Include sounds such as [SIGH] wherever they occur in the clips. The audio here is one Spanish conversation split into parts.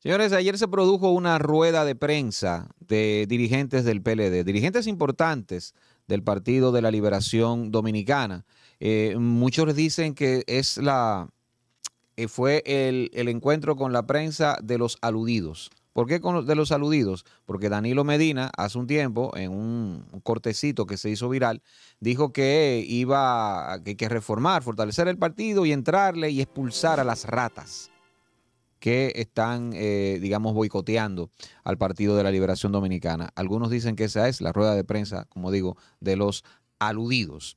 Señores, ayer se produjo una rueda de prensa de dirigentes del PLD, dirigentes importantes del Partido de la Liberación Dominicana. Eh, muchos dicen que es la, eh, fue el encuentro con la prensa de los aludidos. ¿Por qué de los aludidos? Porque Danilo Medina hace un tiempo, en un, cortecito que se hizo viral, dijo que iba que, reformar, fortalecer el partido y entrarle y expulsar a las ratas que están, eh, digamos, boicoteando al Partido de la Liberación Dominicana. Algunos dicen que esa es la rueda de prensa, como digo, de los aludidos.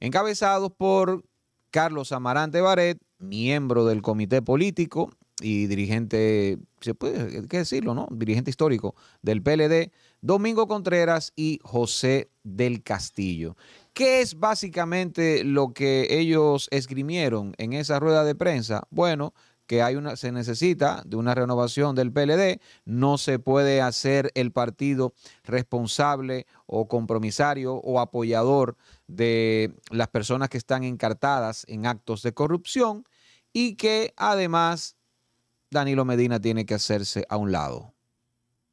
Encabezados por Carlos Amarante Baret, miembro del comité político, y dirigente, se puede decirlo, ¿no? Dirigente histórico del PLD, Domingo Contreras y José del Castillo. ¿Qué es básicamente lo que ellos esgrimieron en esa rueda de prensa? Bueno, que hay una, se necesita de una renovación del PLD, no se puede hacer el partido responsable o compromisario o apoyador de las personas que están encartadas en actos de corrupción y que además Danilo Medina tiene que hacerse a un lado.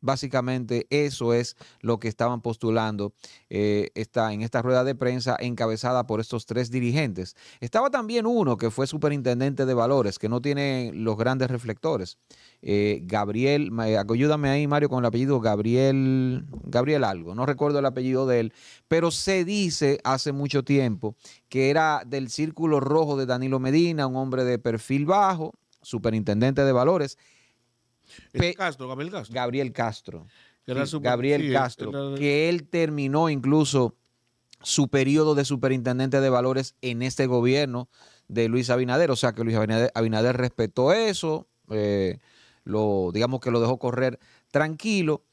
Básicamente eso es lo que estaban postulando eh, en esta rueda de prensa encabezada por estos tres dirigentes. Estaba también uno que fue superintendente de valores, que no tiene los grandes reflectores. Eh, Gabriel, eh, ayúdame ahí Mario con el apellido Gabriel, Gabriel algo, no recuerdo el apellido de él, pero se dice hace mucho tiempo que era del círculo rojo de Danilo Medina, un hombre de perfil bajo, superintendente de valores. Gabriel Castro. Gabriel Castro. Que Gabriel Castro, que él terminó incluso su periodo de superintendente de valores en este gobierno de Luis Abinader. O sea que Luis Abinader, respetó eso, eh, digamos que lo dejó correr tranquilo.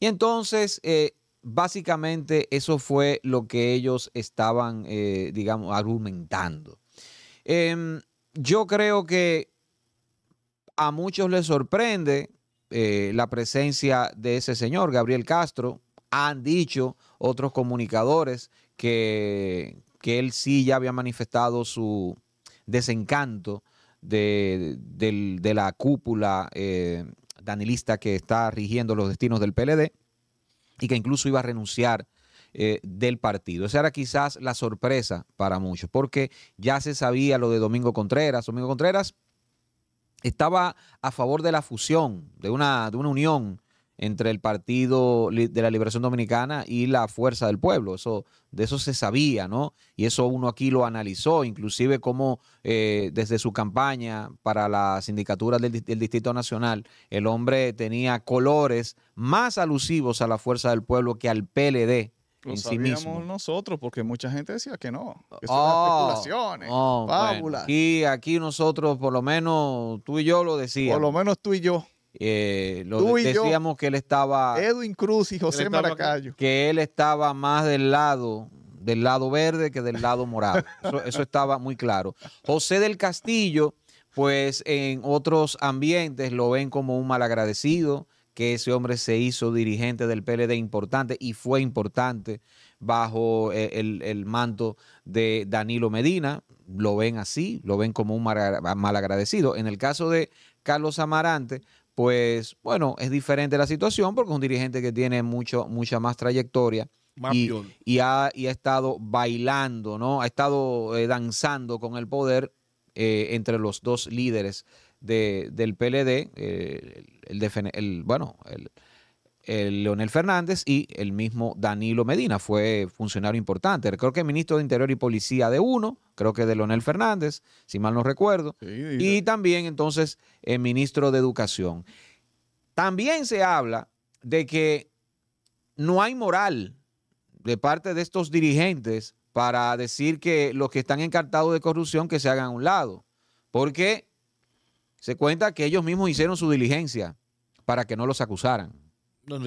Y entonces, eh, básicamente, eso fue lo que ellos estaban, eh, digamos, argumentando. Em, yo creo que a muchos les sorprende eh, la presencia de ese señor, Gabriel Castro. Han dicho otros comunicadores que, que él sí ya había manifestado su desencanto de, la cúpula eh, danilista que está rigiendo los destinos del PLD y que incluso iba a renunciar eh, del partido. Esa era quizás la sorpresa para muchos, porque ya se sabía lo de Domingo Contreras. Domingo Contreras estaba a favor de la fusión, de una, de una unión entre el Partido de la Liberación Dominicana y la Fuerza del Pueblo. Eso, de eso se sabía, ¿no? Y eso uno aquí lo analizó, inclusive como eh, desde su campaña para la sindicatura del, del, Distrito Nacional, el hombre tenía colores más alusivos a la Fuerza del Pueblo que al PLD. Lo sabíamos nosotros, porque mucha gente decía que no, que son oh, especulaciones, oh, fábulas. aquí, nosotros, por lo menos tú y yo lo decíamos. Por lo menos tú y yo. Eh, tú y decíamos que él estaba. Edwin Cruz y José Maracayo. Que él estaba más del lado del lado verde que del lado morado. [LAUGHS] Eso, eso, estaba muy claro. José del Castillo, pues en otros ambientes lo ven como un malagradecido, que ese hombre se hizo dirigente del PLD importante y fue importante bajo eh, el, manto de Danilo Medina. Lo ven así, lo ven como un malagradecido. en el caso de Carlos Amarante, pues bueno, es diferente la situación porque es un dirigente que tiene mucho, mucha más trayectoria. Y, ha, y, ha, estado bailando, ¿no? Ha estado eh, danzando con el poder eh, entre los dos líderes del PLD, eh, el, bueno, el, Leonel Fernández y el mismo Danilo Medina, fue funcionario importante. Creo que ministro de Interior y Policía de uno, creo que de Leonel Fernández, si mal no recuerdo, y, también entonces el eh, ministro de Educación. También se habla de que no hay moral de parte de estos dirigentes para decir que los que están encartados de corrupción que se hagan a un lado, porque se cuenta que ellos mismos hicieron su diligencia para que no los acusaran. Pues,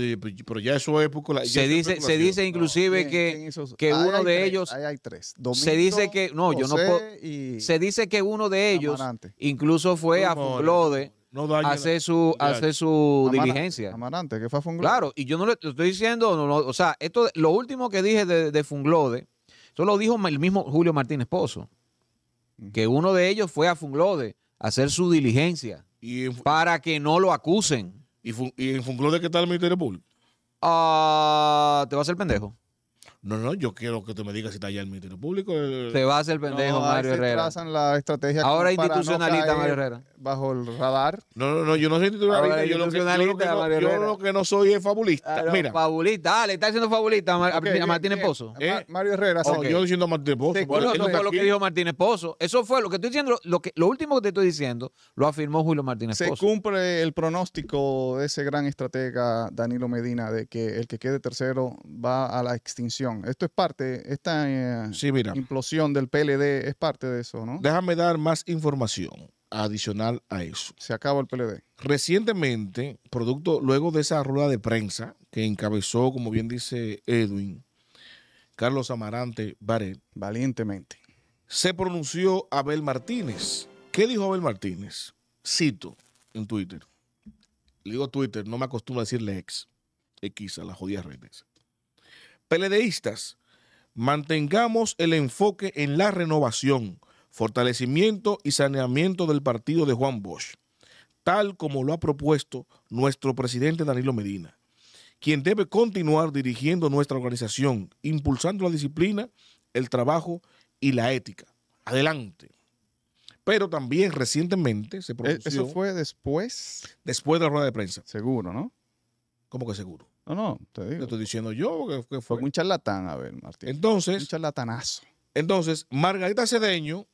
pero ya eso es su se dice se dice inclusive que, que uno de ellos hay tres. se dice que no yo no se dice que uno de ellos incluso fue a Funglode a su hace su diligencia Amarante, que fue a Funglode claro y yo no le estoy diciendo o sea esto lo último que dije de Funglode eso lo dijo el mismo Julio Martínez Pozo que uno de ellos fue a Funglode hacer su diligencia para que no lo acusen. ¿Y, en función de qué tal el Ministerio Público? Ah, te va a hacer pendejo. No, no, yo quiero que tú me digas si está allá el Ministerio Público. Te Se va a hacer pendejo Mario Herrera. la estrategia Ahora institucionalista Mario Herrera. Bajo el radar. No, no, no, yo no soy institucionalista. Yo, institucionalista lo que, yo, lo que no, que no, soy es fabulista. Ah, Mira. Fabulista, Dale, le está diciendo fabulista a, Martínez Pozo. Eh, Mario Herrera. Yo diciendo Martínez Pozo. eso fue lo que dijo Martínez Pozo. Eso fue lo que estoy diciendo. Lo, lo último que te estoy diciendo lo afirmó Julio Martínez Pozo. Se cumple el pronóstico de ese gran estratega Danilo Medina de que el que quede tercero va a la extinción esto es parte, esta eh, implosión del PLD es parte de eso, ¿no? Déjame dar más información adicional a eso. Se acabó el PLD. Recientemente, producto, luego de esa rueda de prensa que encabezó, como bien dice Edwin, Carlos Amarante Baret. Valientemente. Se pronunció Abel Martínez. ¿Qué dijo Abel Martínez? Cito en Twitter. Le digo Twitter, no me acostumbro a decirle ex. X a las jodidas redes peledeístas, mantengamos el enfoque en la renovación, fortalecimiento y saneamiento del partido de Juan Bosch, tal como lo ha propuesto nuestro presidente Danilo Medina, quien debe continuar dirigiendo nuestra organización, impulsando la disciplina, el trabajo y la ética. Adelante. Pero también recientemente se produjo... E-, ¿Eso fue después? Después de la rueda de prensa. Seguro, ¿no? ¿Cómo que seguro? No, no, te digo. estoy diciendo yo que, fue. un charlatán, a ver, Martín. Entonces. Un charlatanazo. Entonces, Margarita Cedeño,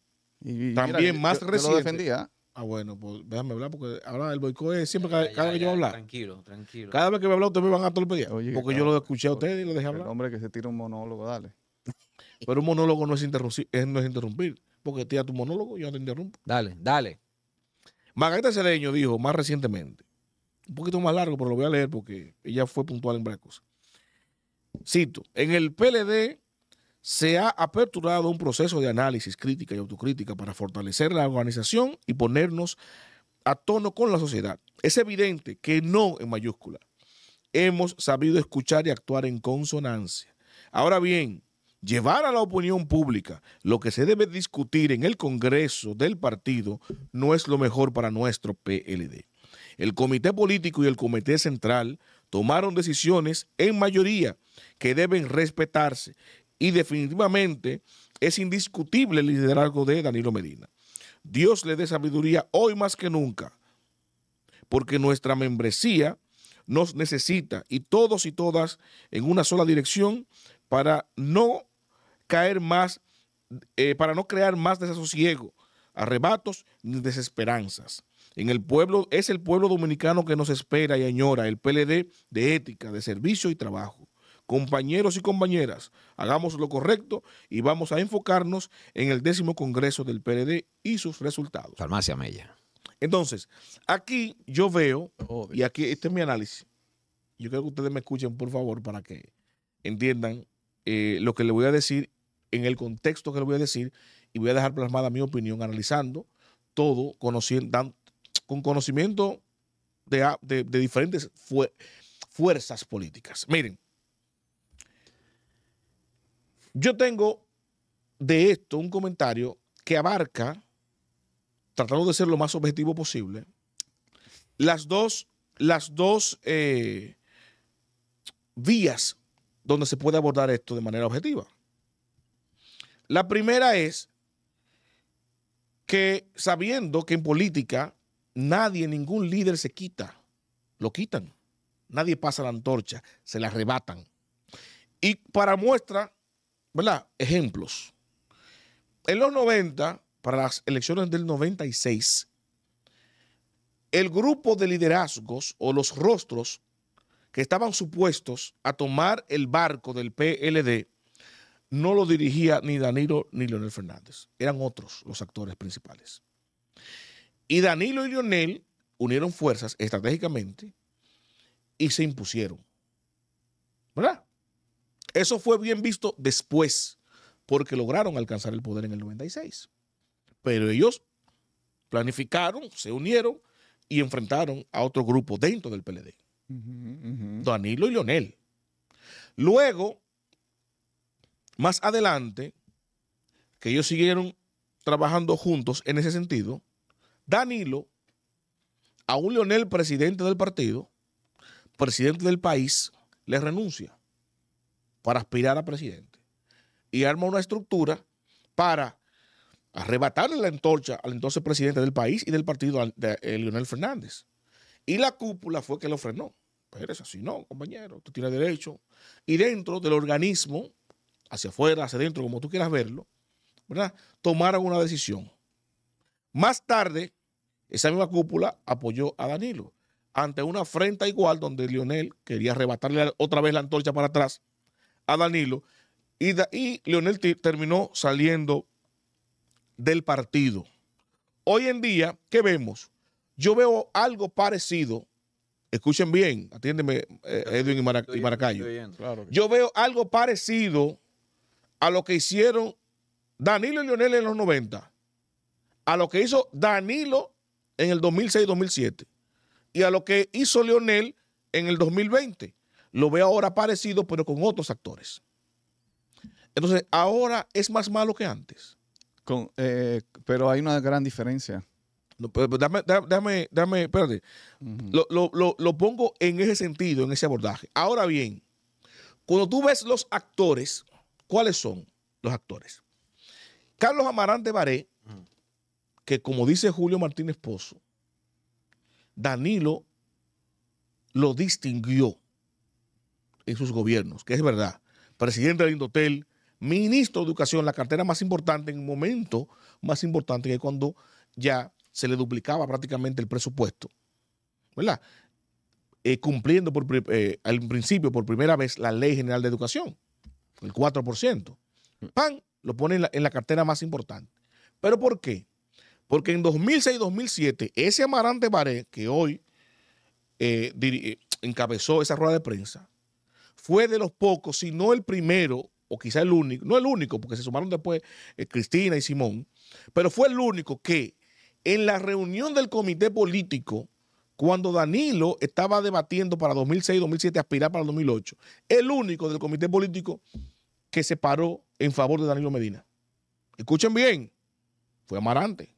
también más reciente. defendía. Ah, bueno, pues déjame hablar porque ahora el boicot es siempre cada, vez que yo hablar. Tranquilo, tranquilo. Cada vez que me hablo ustedes me van a torpedear. Porque yo lo escuché a ustedes y lo dejé hablar. El hombre que se tira un monólogo, dale. [LAUGHS] Pero un monólogo no es, interrumpir, eh, no es interrumpir. Porque tira tu monólogo y yo te interrumpo. Dale, dale. Margarita Cedeño dijo más recientemente un poquito más largo, pero lo voy a leer porque ella fue puntual en varias Cito, en el PLD se ha aperturado un proceso de análisis, crítica y autocrítica para fortalecer la organización y ponernos a tono con la sociedad. Es evidente que no en mayúscula. Hemos sabido escuchar y actuar en consonancia. Ahora bien, llevar a la opinión pública lo que se debe discutir en el Congreso del partido no es lo mejor para nuestro PLD. El Comité Político y el Comité Central tomaron decisiones en mayoría que deben respetarse y definitivamente es indiscutible el liderazgo de Danilo Medina. Dios le dé sabiduría hoy más que nunca, porque nuestra membresía nos necesita y todos y todas en una sola dirección para no caer más, eh, para no crear más desasosiego, arrebatos ni desesperanzas. En el pueblo, es el pueblo dominicano que nos espera y añora el PLD de ética, de servicio y trabajo. Compañeros y compañeras, hagamos lo correcto y vamos a enfocarnos en el décimo congreso del PLD y sus resultados. Farmacia Mella. Entonces, aquí yo veo, y aquí este es mi análisis. Yo quiero que ustedes me escuchen, por favor, para que entiendan eh, lo que le voy a decir en el contexto que le voy a decir y voy a dejar plasmada mi opinión analizando todo, conociendo, con conocimiento de, diferentes fuerzas políticas. Miren, yo tengo de esto un comentario que abarca, tratando de ser lo más objetivo posible, las dos, las dos eh, vías donde se puede abordar esto de manera objetiva. La primera es que sabiendo que en política nadie, ningún líder se quita. Lo quitan. Nadie pasa la antorcha, se la arrebatan. Y para muestra, ¿verdad? Ejemplos. En los 90, para las elecciones del 96, el grupo de liderazgos o los rostros que estaban supuestos a tomar el barco del PLD no lo dirigía ni Danilo ni Leonel Fernández. Eran otros los actores principales. Y Danilo y Lionel unieron fuerzas estratégicamente y se impusieron. ¿Verdad? Eso fue bien visto después, porque lograron alcanzar el poder en el 96. Pero ellos planificaron, se unieron y enfrentaron a otro grupo dentro del PLD. Danilo y Lionel. Luego, más adelante, que ellos siguieron trabajando juntos en ese sentido, Danilo a un Leonel presidente del partido, presidente del país, le renuncia para aspirar a presidente y arma una estructura para arrebatarle la antorcha al entonces presidente del país y del partido de, eh, Leonel Fernández. Y la cúpula fue que lo frenó. Pero es así, no, compañero, tú tienes derecho. Y dentro del organismo, hacia afuera, hacia adentro, como tú quieras verlo, ¿verdad? Tomaron una decisión. Más tarde, esa misma cúpula apoyó a Danilo ante una afrenta igual donde Lionel quería arrebatarle otra vez la antorcha para atrás a Danilo y, Lionel terminó saliendo del partido. Hoy en día, ¿qué vemos? Yo veo algo parecido. Escuchen bien, atiéndeme eh, Edwin y Maracayo. Yo veo algo parecido a lo que hicieron Danilo y Lionel en los 90, a lo que hizo Danilo en el 2006-2007 y a lo que hizo Leonel en el 2020. Lo ve ahora parecido, pero con otros actores. Entonces, ahora es más malo que antes. Eh, pero hay una gran diferencia. dame, dame, espérate. lo, lo pongo en ese sentido, en ese abordaje. Ahora bien, cuando tú ves los actores, ¿cuáles son los actores? Carlos Amarante Baré que, como dice Julio Martínez Pozo, Danilo lo distinguió en sus gobiernos, que es verdad. Presidente del Indotel, ministro de Educación, la cartera más importante en un momento más importante que cuando ya se le duplicaba prácticamente el presupuesto, ¿verdad? Eh, cumpliendo eh, al principio por primera vez la Ley General de Educación, el 4%. Mm. PAN lo pone en la cartera más importante. ¿Pero por qué? Porque en 2006-2007, ese Amarante Baré, que hoy eh, eh, encabezó esa rueda de prensa, fue de los pocos, si no el primero, o quizá el único, no el único, porque se sumaron después eh, Cristina y Simón, pero fue el único que en la reunión del comité político, cuando Danilo estaba debatiendo para 2006-2007, aspirar para el 2008, el único del comité político que se paró en favor de Danilo Medina. Escuchen bien, fue Amarante.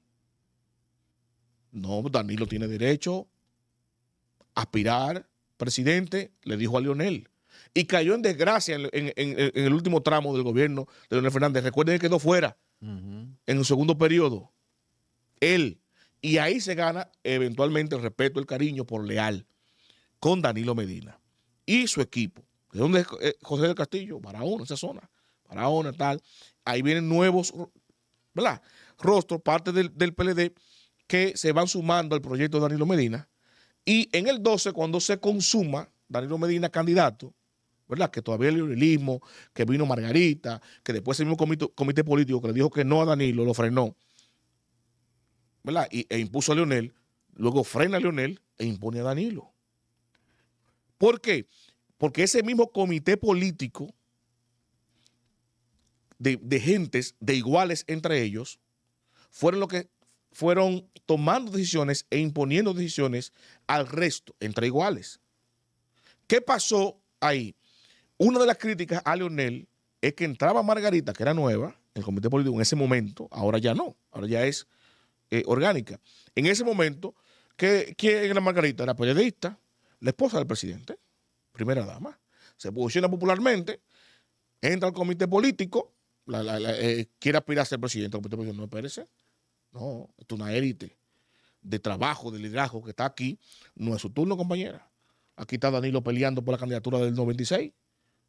No, Danilo tiene derecho a aspirar presidente, le dijo a Lionel. Y cayó en desgracia en, el último tramo del gobierno de Leonel Fernández. Recuerden que quedó fuera en el segundo periodo. Él. Y ahí se gana eventualmente el respeto, el cariño por leal con Danilo Medina y su equipo. ¿De dónde es eh, José del Castillo? Barahona, esa zona. Barahona, tal. Ahí vienen nuevos, ¿verdad? Rostros, parte del, del PLD que se van sumando al proyecto de Danilo Medina. Y en el 12, cuando se consuma Danilo Medina candidato, ¿verdad? Que todavía el liberalismo, que vino Margarita, que después el mismo comité, político que le dijo que no a Danilo, lo frenó, ¿verdad? e impuso a Leonel, luego frena a Leonel e impone a Danilo. ¿Por qué? Porque ese mismo comité político de, de gentes, de iguales entre ellos, fueron los que fueron tomando decisiones e imponiendo decisiones al resto, entre iguales. ¿Qué pasó ahí? Una de las críticas a Leonel es que entraba Margarita, que era nueva, en el comité político en ese momento, ahora ya no, ahora ya es eh, orgánica. En ese momento, ¿quién era Margarita? Era periodista, la esposa del presidente, primera dama, se posiciona popularmente, entra al comité político, eh, quiere aspirar a ser al presidente, el comité político no parece no, esto es una élite de trabajo, de liderazgo que está aquí. No es su turno, compañera. Aquí está Danilo peleando por la candidatura del 96.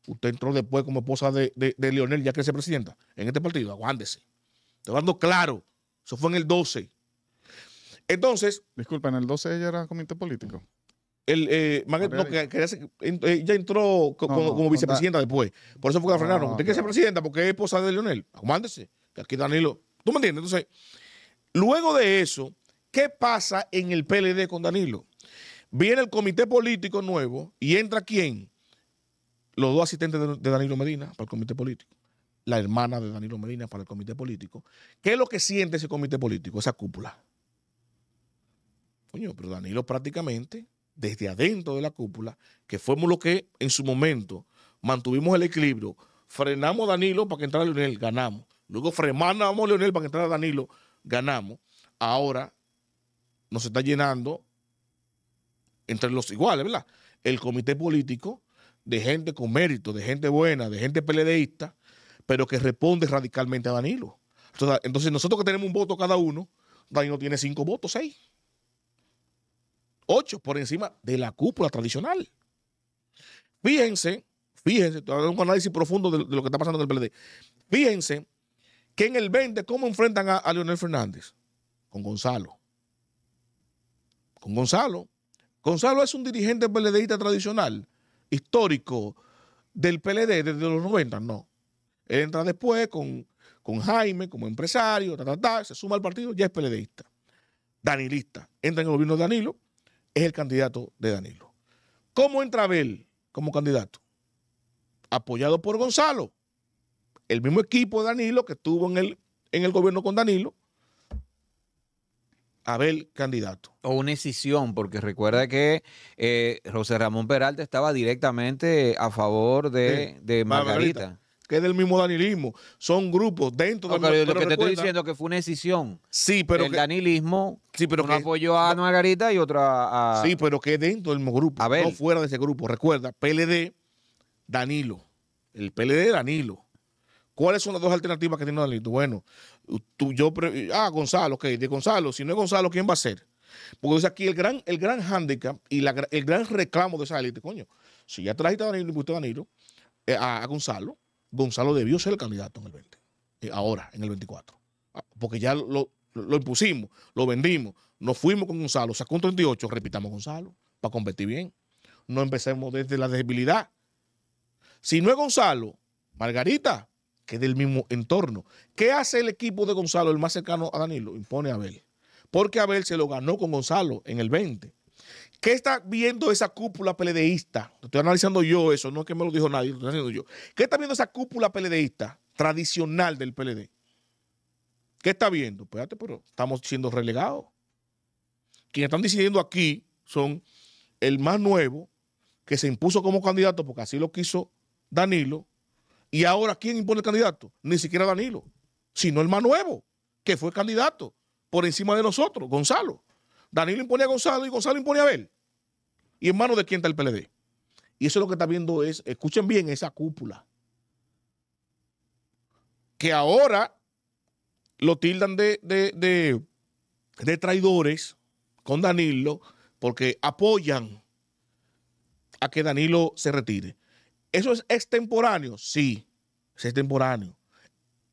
Usted entró después como esposa de, Leonel, ya que es presidenta en este partido. Te Te dando claro. Eso fue en el 12. Entonces. Disculpa, en el 12 ella era comité político. El, eh, no, que, ella eh, entró como, vicepresidenta después. Por eso fue que la frenaron. Usted que ser presidenta porque es esposa de Leonel. Aguándese. aquí Danilo. ¿Tú me entiendes? Entonces, Luego de eso, ¿qué pasa en el PLD con Danilo? Viene el comité político nuevo y entra quién? Los dos asistentes de Danilo Medina para el comité político. La hermana de Danilo Medina para el comité político. ¿Qué es lo que siente ese comité político, esa cúpula? Coño, pero Danilo prácticamente, desde adentro de la cúpula, que fuimos los que en su momento mantuvimos el equilibrio, frenamos a Danilo para que entrara Leonel, ganamos. Luego frenamos a Leonel para que entrara Danilo, ganamos, ahora nos está llenando entre los iguales, ¿verdad? El comité político de gente con mérito, de gente buena, de gente peledeísta, pero que responde radicalmente a Danilo. Entonces, nosotros que tenemos un voto cada uno, Danilo tiene cinco votos, seis. Ocho por encima de la cúpula tradicional. Fíjense, fíjense, un análisis profundo de, de lo que está pasando en el PLD. Fíjense que en el 20, ¿cómo enfrentan a, Leonel Fernández? Con Gonzalo. Con Gonzalo. Gonzalo es un dirigente PLDista tradicional, histórico del PLD desde los 90, no. Él entra después con, Jaime como empresario, ta, se suma al partido, ya es PLDista. Danilista. Entra en el gobierno de Danilo, es el candidato de Danilo. ¿Cómo entra Abel como candidato? Apoyado por Gonzalo el mismo equipo de Danilo que estuvo en el, en el gobierno con Danilo, Abel candidato. O una decisión, porque recuerda que eh, José Ramón Peralta estaba directamente a favor de, Margarita. Que es del mismo danilismo. Son grupos dentro Margarita. de Lo que te estoy diciendo que fue una decisión. Sí, pero. El danilismo. Sí, pero. Uno apoyó a Margarita y otro a, Sí, pero que dentro del mismo grupo. No fuera de ese grupo. Recuerda, PLD, Danilo. El PLD, Danilo. ¿Cuáles son las dos alternativas que tiene Danilo? Bueno, tú, yo, ah, Gonzalo, ok, de Gonzalo, si no es Gonzalo, ¿quién va a ser? Porque es aquí el gran, el gran hándicap y el gran reclamo de esa élite, coño, si ya trajiste a Danilo y Danilo, eh, a, a, Gonzalo, Gonzalo debió ser el candidato en el 20, eh, ahora, en el 24, ah, porque ya lo, impusimos, lo vendimos, nos fuimos con Gonzalo, sacó un 38, repitamos Gonzalo, para competir bien. No empecemos desde la debilidad. Si no es Gonzalo, Margarita, que es del mismo entorno. ¿Qué hace el equipo de Gonzalo, el más cercano a Danilo? Impone a Abel. Porque Abel se lo ganó con Gonzalo en el 20. ¿Qué está viendo esa cúpula peledeísta? estoy analizando yo eso, no es que me lo dijo nadie, lo estoy haciendo yo. ¿Qué está viendo esa cúpula peledeísta tradicional del PLD? ¿Qué está viendo? Espérate, pero estamos siendo relegados. Quienes están decidiendo aquí son el más nuevo, que se impuso como candidato porque así lo quiso Danilo, y ahora, ¿quién impone el candidato? Ni siquiera Danilo, sino el más nuevo, que fue candidato por encima de nosotros, Gonzalo. Danilo impone a Gonzalo y Gonzalo impone a Abel. ¿Y en manos de quién está el PLD? Y eso es lo que está viendo es, escuchen bien, esa cúpula. Que ahora lo tildan de, de, de traidores con Danilo porque apoyan a que Danilo se retire. ¿Eso es extemporáneo? Sí, es extemporáneo.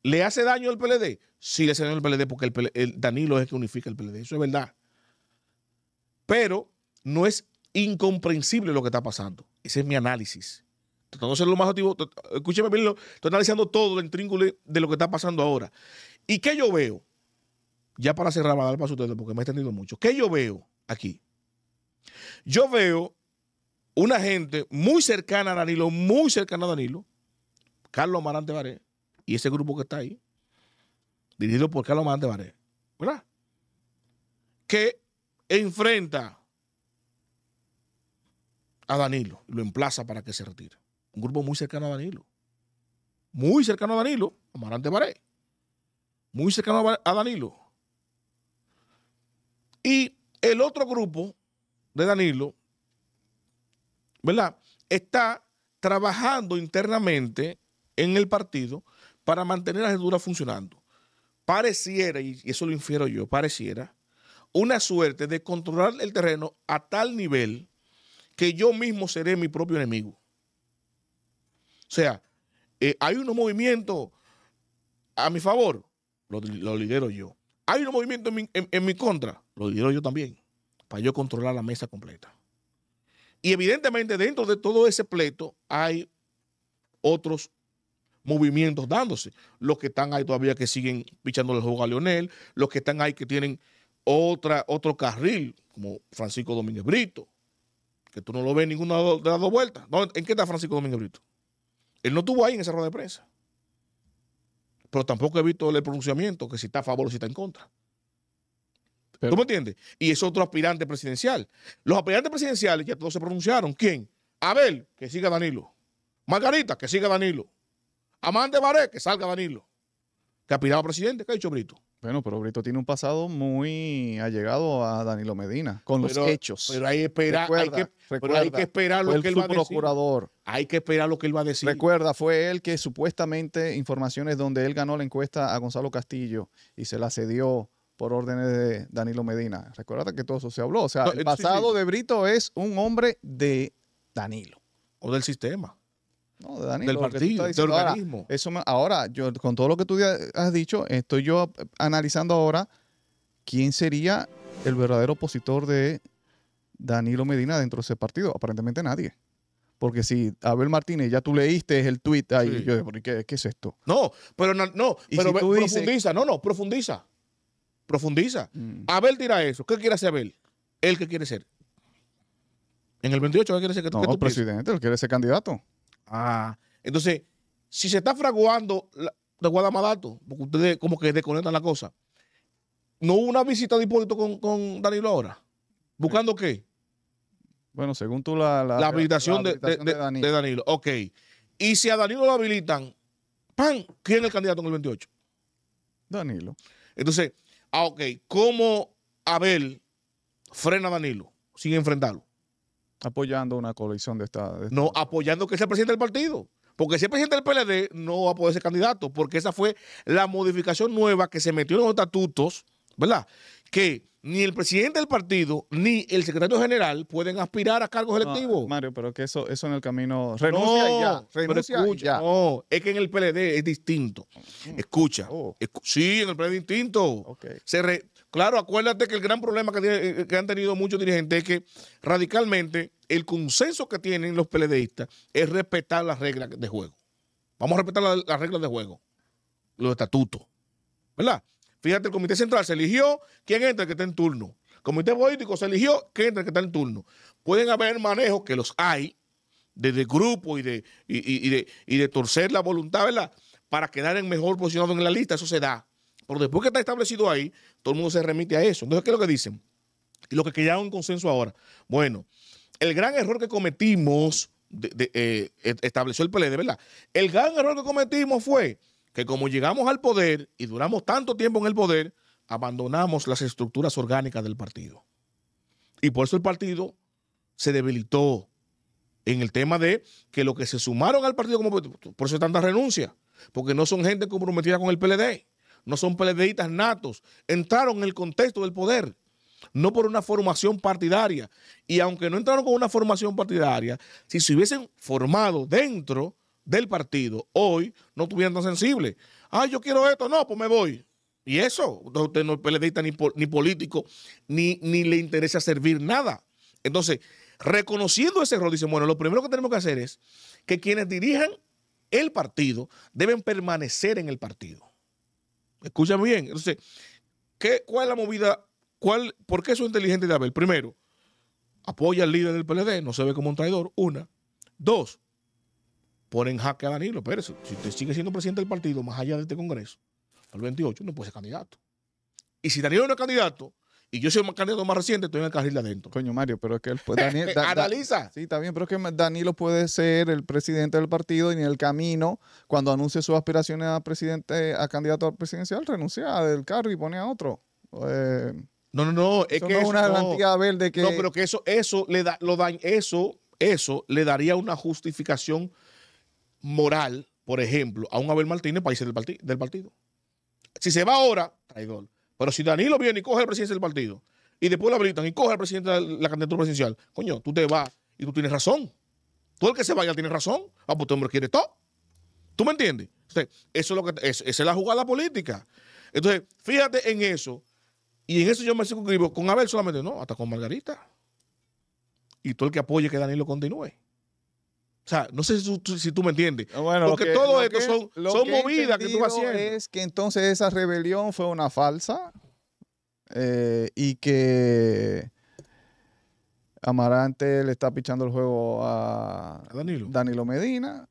¿Le hace daño al PLD? Sí, le hace daño al PLD porque el, Danilo es el que unifica el PLD. Eso es verdad. Pero no es incomprensible lo que está pasando. Ese es mi análisis. Tratando de ser lo más activo. Escúcheme bien, estoy analizando todo el intrínculo de lo que está pasando ahora. ¿Y qué yo veo? Ya para cerrar, va a dar paso a ustedes porque me he extendido mucho. ¿Qué yo veo aquí? Yo veo una gente muy cercana a Danilo, muy cercana a Danilo, Carlos Amarante Baré, y ese grupo que está ahí, dirigido por Carlos Amarante Baré, ¿verdad? Que enfrenta a Danilo, lo emplaza para que se retire. Un grupo muy cercano a Danilo. Muy cercano a Danilo, Amarante Baré. Muy cercano a Danilo. Y el otro grupo de Danilo ¿verdad? Está trabajando internamente en el partido para mantener la jefatura funcionando. Pareciera, y eso lo infiero yo, pareciera una suerte de controlar el terreno a tal nivel que yo mismo seré mi propio enemigo. O sea, eh, hay unos movimientos a mi favor, lo, lidero yo. Hay unos movimientos en mi, en mi contra, lo lidero yo también, para yo controlar la mesa completa. Y evidentemente dentro de todo ese pleito hay otros movimientos dándose. Los que están ahí todavía que siguen pichando el juego a Leonel, los que están ahí que tienen otra, otro carril, como Francisco Domínguez Brito, que tú no lo ves en ninguna de las dos vueltas. ¿En qué está Francisco Domínguez Brito? Él no estuvo ahí en esa rueda de prensa. Pero tampoco he visto el pronunciamiento, que si está a favor o si está en contra. ¿Tú me entiendes? Y es otro aspirante presidencial. Los aspirantes presidenciales ya todos se pronunciaron. ¿Quién? Abel, que siga Danilo. Margarita, que siga Danilo. Amante Baré, que salga Danilo. Que aspirado presidente, ¿qué ha dicho Brito? Bueno, pero Brito tiene un pasado muy allegado a Danilo Medina, con los hechos. Pero hay, que, esperar lo que él va a decir. Hay que esperar lo que él va a decir. Recuerda, fue él que supuestamente, informaciones donde él ganó la encuesta a Gonzalo Castillo y se la cedió por órdenes de Danilo Medina. Recuerda que todo eso se habló. O sea, el eh, pasado de Brito es un hombre de Danilo. O del sistema. No, de Danilo. Del partido, del organismo. Ahora, eso ahora yo, con todo lo que tú has dicho, estoy yo analizando ahora quién sería el verdadero opositor de Danilo Medina dentro de ese partido. Aparentemente nadie. Porque si Abel Martínez, ya tú leíste el tweet ahí, yo, ¿qué, ¿qué, es esto? No, pero no, pero profundiza, no, no, profundiza. Profundiza. Mm. Abel dirá eso. ¿Qué quiere hacer Abel? Él que quiere ser. En el 28, ¿qué quiere ser que, presidente, él quiere ser candidato. Ah, entonces, si se está fraguando, la, te porque ustedes como que desconectan la cosa. No hubo una visita de Hipólito con, Danilo ahora. ¿Buscando qué? Bueno, según tú, la, la, habilitación, de, de, Danilo. de, Ok. Y si a Danilo lo habilitan, ¡pam! ¿Quién es el candidato en el 28? Danilo. Entonces, Ah, ok. ¿Cómo Abel frena a Danilo sin enfrentarlo? Apoyando una coalición de Estados. No, apoyando que sea presidente del partido. Porque si es presidente del PLD, no va a poder ser candidato, porque esa fue la modificación nueva que se metió en los estatutos, ¿verdad? que ni el presidente del partido ni el secretario general pueden aspirar a cargos electivos. Mario, pero que eso, eso en el camino. Renuncia y ya. Renuncia ya. No, es que en el PLD es distinto. Escucha. Oh. sí, en el PLD es distinto. claro, acuérdate que el gran problema eh, que, han tenido muchos dirigentes es que radicalmente el consenso que tienen los PLDistas es respetar las reglas de juego. Vamos a respetar las reglas de juego, los estatutos. ¿Verdad? Fíjate, el Comité Central se eligió quién entra el que está en turno. El Comité Político se eligió quién entra el que está en turno. Pueden haber manejos que los hay, desde grupo y de, y, de, torcer la voluntad, ¿verdad? Para quedar en mejor posicionado en la lista, eso se da. Pero después que está establecido ahí, todo el mundo se remite a eso. Entonces, ¿qué es lo que dicen? Y lo que queda un consenso ahora. Bueno, el gran error que cometimos eh, e-, estableció el PLD, ¿verdad? El gran error que cometimos fue que como llegamos al poder y duramos tanto tiempo en el poder, abandonamos las estructuras orgánicas del partido. Y por eso el partido se debilitó en el tema de que lo que se sumaron al partido, como por eso tanta renuncia, porque no son gente comprometida con el PLD, no son PLDistas natos, entraron en el contexto del poder, no por una formación partidaria. Y aunque no entraron con una formación partidaria, si se hubiesen formado dentro del partido hoy no estuvieran tan sensibles. Ah, yo quiero esto, no, pues me voy. Y eso, usted no es PLDista ni, ni político, ni, ni le interesa servir nada. Entonces, reconociendo ese error, dice, bueno, lo primero que tenemos que hacer es que quienes dirijan el partido deben permanecer en el partido. Escúchame bien. Entonces, ¿qué, ¿cuál es la movida? Cuál, ¿Por qué es inteligente de Abel? Primero, apoya al líder del PLD, no se ve como un traidor. Una. Dos, ponen en jaque a Danilo Pérez. Si usted sigue siendo presidente del partido, más allá de este Congreso, al 28, no puede ser candidato. Y si Danilo no es candidato, y yo soy el candidato más reciente, estoy en el carril de adentro. Coño, Mario, pero es que él puede. [LAUGHS] Analiza. sí, está pero es que Danilo puede ser el presidente del partido y en el camino, cuando anuncie sus aspiraciones a presidente, a candidato presidencial, renuncia del carro y pone a otro. Eh, no, no, no. Es que es una garantía no, que. No, pero que eso, eso le da, lo da, eso, eso le daría una justificación moral, por ejemplo, a un Abel Martínez para irse del, del partido. Si se va ahora, traidor. Pero si Danilo viene y coge la presidente del partido y después lo habilitan y coge al presidente de la candidatura presidencial, coño, tú te vas y tú tienes razón. Todo el que se vaya tiene razón. Ah, pues este hombre quiere todo. ¿Tú me entiendes? eso es lo que es, esa es la jugada política. Entonces, fíjate en eso. Y en eso yo me circunscribo con Abel solamente, no, hasta con Margarita. Y todo el que apoye que Danilo continúe. O sea, no sé si tú, me entiendes. Ah, Porque que, todo esto son, movidas que tú vas haciendo. Es que entonces esa rebelión fue una falsa eh, y que Amarante le está pichando el juego a, Danilo. Medina.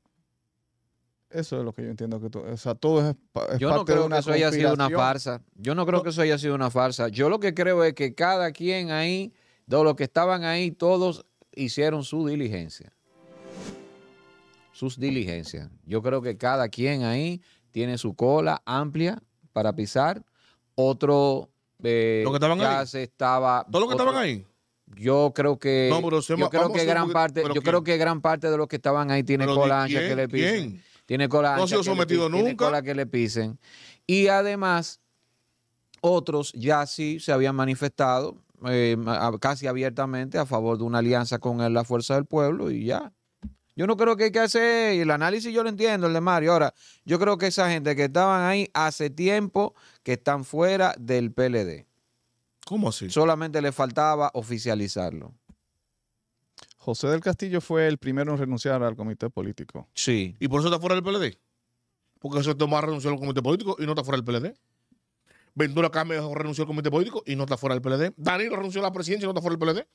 Eso es lo que yo entiendo que o sea, todo es, Yo no creo que eso haya sido una farsa. Yo no creo que eso haya sido una farsa. Yo lo que creo es que cada quien ahí, de los que estaban ahí, todos hicieron su diligencia sus diligencias. Yo creo que cada quien ahí tiene su cola amplia para pisar. Otro eh, que estaban ya se estaba. ¿Todos los que estaban ahí? Yo creo que. yo creo que gran parte, yo creo que gran parte de los que estaban ahí tiene cola ancha que le pisen. Tiene cola ancha. No se sometido nunca. Tiene que le pisen. Y además, otros ya sí se habían manifestado eh, casi abiertamente a favor de una alianza con la Fuerza del Pueblo y ya. Yo no creo que hay que hacer, el análisis yo lo entiendo, el de Mario. Ahora, yo creo que esa gente que estaban ahí hace tiempo que están fuera del PLD. ¿Cómo así? Solamente le faltaba oficializarlo. José del Castillo fue el primero en renunciar al comité político. Sí. ¿Y por eso está fuera del PLD? Porque José Tomás renunció al comité político y no está fuera del PLD. Ventura Cámara renunció al comité político y no está fuera del PLD. Danilo renunció a la presidencia y no está fuera del PLD.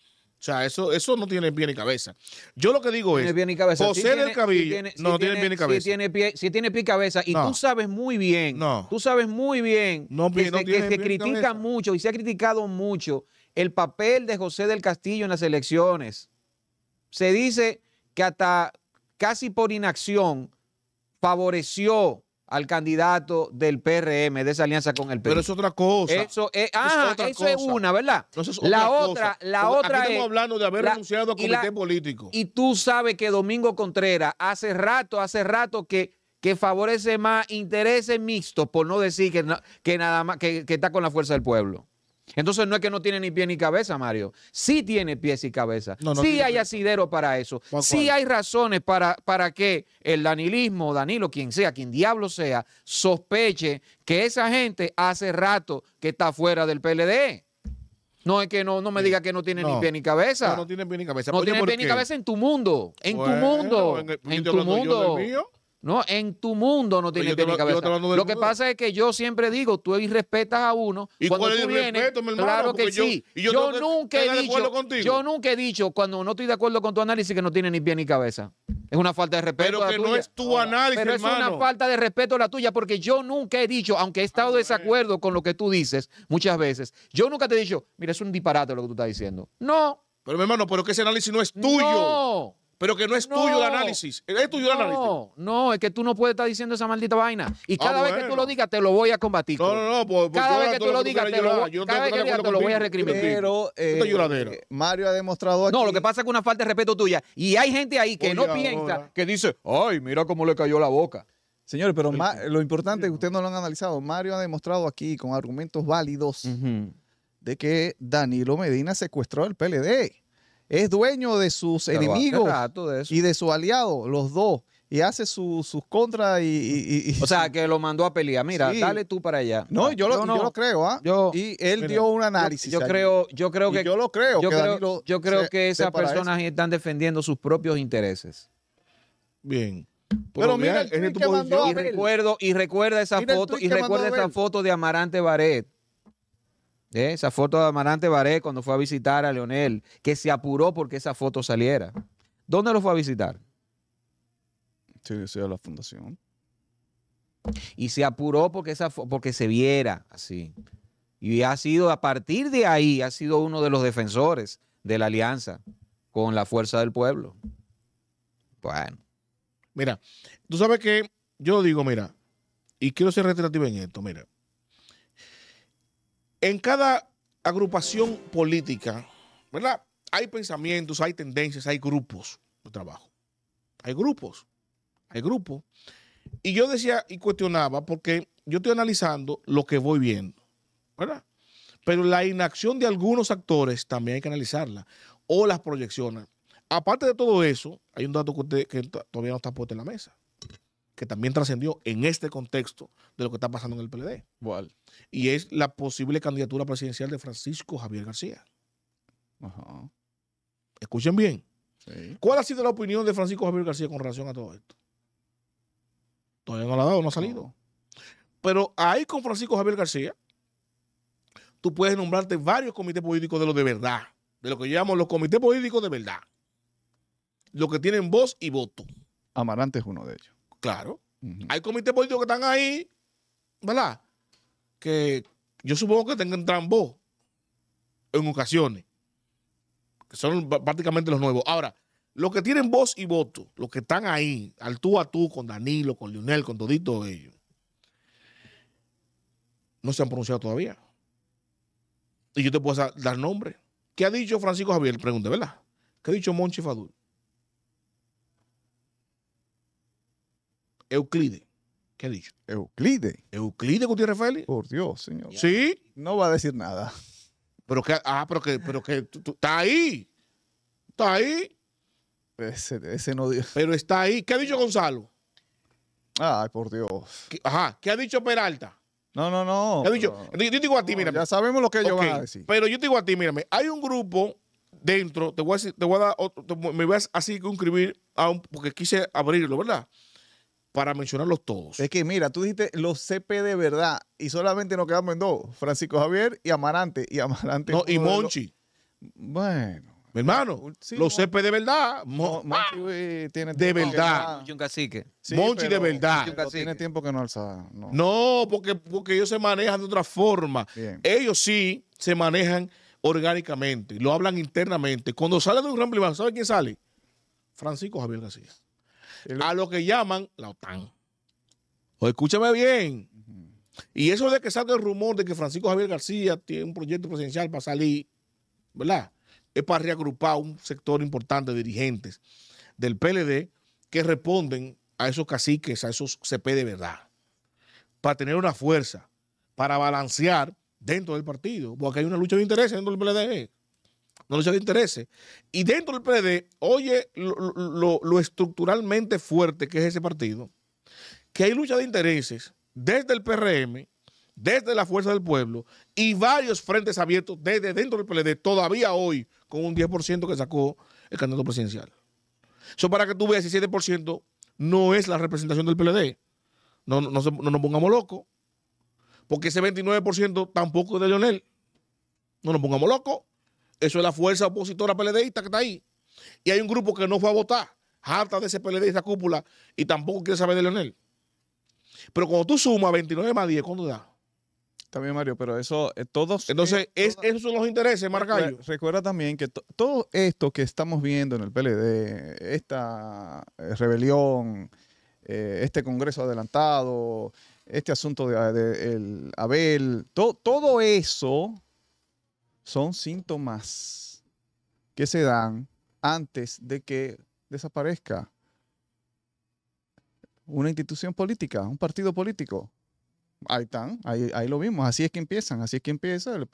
O sea, eso, eso no tiene pie ni cabeza. Yo lo que digo es, José del Cabillo si tiene, no, tiene, pie ni cabeza. Si tiene pie, tiene y cabeza, y tú sabes muy bien, tú sabes muy bien que se critica mucho y se ha criticado mucho el papel de José del Castillo en las elecciones. Se dice que hasta casi por inacción favoreció al candidato del PRM, de esa alianza con el PRM. Pero es otra cosa. Eso ah, eso es una, ¿verdad? la otra, la otra estamos hablando de haber renunciado a comité político. Y tú sabes que Domingo Contreras hace rato, hace rato que, que favorece más intereses mixtos, por no decir que, que nada más que está con la fuerza del pueblo. Entonces no es que no tiene ni pie ni cabeza, Mario. Sí tiene pies y cabeza. No, sí hay asidero para eso. si Sí hay razones para, para que el danilismo, Danilo, quien sea, quien diablo sea, sospeche que esa gente hace rato que está fuera del PLD. No es que no, no me diga que no tiene ni pie ni cabeza. No, tiene pie ni cabeza. No tiene pie ni cabeza en tu mundo. En tu mundo. En, tu mundo. No, en tu mundo no pues tiene pie ni cabeza. Lo que pasa es que yo siempre digo, tú irrespetas a uno. ¿Y cuando cuál tú vienes, Claro que sí. yo, nunca he dicho, yo nunca he dicho cuando no estoy de acuerdo con tu análisis que no tiene ni pie ni cabeza. Es una falta de respeto. Pero que no es tu análisis, Pero es una falta de respeto la tuya porque yo nunca he dicho, aunque he estado desacuerdo con lo que tú dices muchas veces, yo nunca te he dicho, mira, es un disparate lo que tú estás diciendo. No. Pero mi hermano, pero que ese análisis no es tuyo. No pero que no es tuyo el análisis. Es tuyo no, análisis. No, es que tú no puedes estar diciendo esa maldita vaina. Y ah, cada vez que tú lo digas, te lo voy a combatir. No, no, no. Pues, pues cada vez que tú lo digas, te lo, voy a recriminar. Pero eh, eh, Mario ha demostrado No, lo que pasa es que una falta de respeto tuya. Y hay gente ahí que no piensa, que dice, ay, mira cómo le cayó la boca. Señores, pero lo importante es que ustedes no lo han analizado. Mario ha demostrado aquí con argumentos válidos de que Danilo Medina secuestró al PLD es dueño de sus enemigos y de su aliado, los dos. Y hace sus contras y, O sea, que lo mandó a pelear. Mira, dale tú para allá. No, yo lo, no, lo creo, ¿ah? y él dio un análisis. Yo, creo, yo creo que. Yo lo creo. Yo creo, que esas personas están defendiendo sus propios intereses. Bien. Pero, mira, este en y recuerdo y recuerda esa foto y recuerda esa foto de Amarante Baret eh, esa foto de Amarante Baré cuando fue a visitar a Leonel, que se apuró porque esa foto saliera. ¿Dónde lo fue a visitar? Sí, decía la fundación. Y se apuró porque, esa, porque se viera así. Y ha sido, a partir de ahí, ha sido uno de los defensores de la alianza con la fuerza del pueblo. Bueno. Mira, tú sabes que yo digo, mira, y quiero ser retrativo en esto, mira. En cada agrupación política, ¿verdad? Hay pensamientos, hay tendencias, hay grupos de trabajo. Hay grupos, hay grupos. Y yo decía y cuestionaba porque yo estoy analizando lo que voy viendo, ¿verdad? Pero la inacción de algunos actores también hay que analizarla o las proyecciones. Aparte de todo eso, hay un dato que, que todavía no está puesto en la mesa que también trascendió en este contexto de lo que está pasando en el PLD. Y es la posible candidatura presidencial de Francisco Javier García. Ajá. Escuchen bien. ¿Cuál ha sido la opinión de Francisco Javier García con relación a todo esto? Todavía no la ha dado, no ha salido. Pero ahí con Francisco Javier García, tú puedes nombrarte varios comités políticos de lo de verdad, de lo que llamamos los comités políticos de verdad, los que tienen voz y voto. Amarante es uno de ellos. Claro. Hay comités políticos que están ahí, ¿verdad? Que yo supongo que tengan trambo en ocasiones. Que son prácticamente los nuevos. Ahora, los que tienen voz y voto, los que están ahí, al tú a tú, con Danilo, con Lionel, con todito ellos, no se han pronunciado todavía. Y yo te puedo dar nombre. ¿Qué ha dicho Francisco Javier? Pregúntale, ¿verdad? ¿Qué ha dicho Monchi Fadul? Euclide. ¿Qué ha dicho? Euclide. Euclide Gutiérrez Félix. Por Dios, señor. Sí. No va a decir nada. Pero que, ah, pero que, pero que, está ahí. Está ahí. Ese, no dijo. Pero está ahí. ¿Qué ha dicho Gonzalo? Ay, por Dios. ajá. ¿Qué ha dicho Peralta? No, no, no. ha dicho? yo, digo a ti, Ya sabemos lo que ellos a decir. Pero yo te digo a ti, mírame. Hay un grupo dentro, te voy a decir, te voy a dar otro, me voy a así que inscribir a un, porque quise abrirlo, ¿verdad? para mencionarlos todos. Es que mira, tú dijiste los CP de verdad y solamente nos quedamos en dos, Francisco Javier y Amarante. Y Amarante. No, y Monchi. Bueno. hermano, los CP de verdad. Monchi tiene de verdad. Monchi de verdad. tiene tiempo que no alza. No, porque, porque, ellos se manejan de otra forma. Ellos sí se manejan orgánicamente, lo hablan internamente. Cuando sale de un gran ¿sabe quién sale? Francisco Javier García a lo que llaman la OTAN. O escúchame bien. Y eso de que salga el rumor de que Francisco Javier García tiene un proyecto presidencial para salir, ¿verdad? Es para reagrupar un sector importante de dirigentes del PLD que responden a esos caciques, a esos CP de verdad, para tener una fuerza, para balancear dentro del partido, porque hay una lucha de intereses dentro del PLD no lucha de intereses. Y dentro del PLD, oye lo, estructuralmente fuerte que es ese partido, que hay lucha de intereses desde el PRM, desde la Fuerza del Pueblo y varios frentes abiertos desde dentro del PLD, todavía hoy, con un 10% que sacó el candidato presidencial. Eso para que tú veas, ese 7% no es la representación del PLD. No, no, nos pongamos locos, porque ese 29% tampoco es de Leonel. No nos pongamos locos. Eso es la fuerza opositora PLDista que está ahí. Y hay un grupo que no fue a votar, harta de ese PLD cúpula, y tampoco quiere saber de Leonel. Pero cuando tú sumas 29 más 10, ¿cuánto da? También, Mario, pero eso, eh, todos. Entonces, eh, esos son los intereses, Marcayo. Recuerda, también que todo esto que estamos viendo en el PLD, esta eh, rebelión, este Congreso adelantado, este asunto de, el Abel, todo eso son síntomas que se dan antes de que desaparezca una institución política, un partido político. Ahí están, ahí, lo vimos, así es que empiezan, así es que empieza el,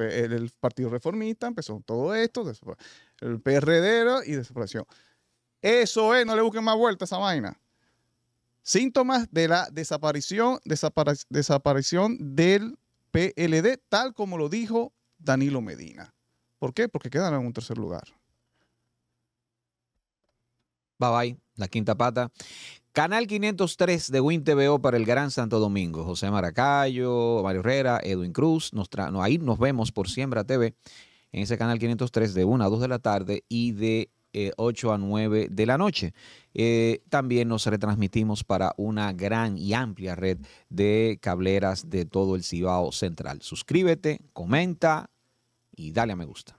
Partido Reformista, empezó todo esto, el PRD y desaparición. Eso es, no le busquen más vuelta a esa vaina. Síntomas de la desaparición, desaparición del PLD, tal como lo dijo Danilo Medina. ¿Por qué? Porque quedaron en un tercer lugar. Bye bye, la quinta pata. Canal 503 de Win TVO para el Gran Santo Domingo. José Maracayo, Mario Herrera, Edwin Cruz. Nos ahí nos vemos por Siembra TV en ese canal 503 de 1 a 2 de la tarde y de 8 eh, a 9 de la noche. Eh, también nos retransmitimos para una gran y amplia red de cableras de todo el Cibao Central. Suscríbete, comenta y dale a me gusta.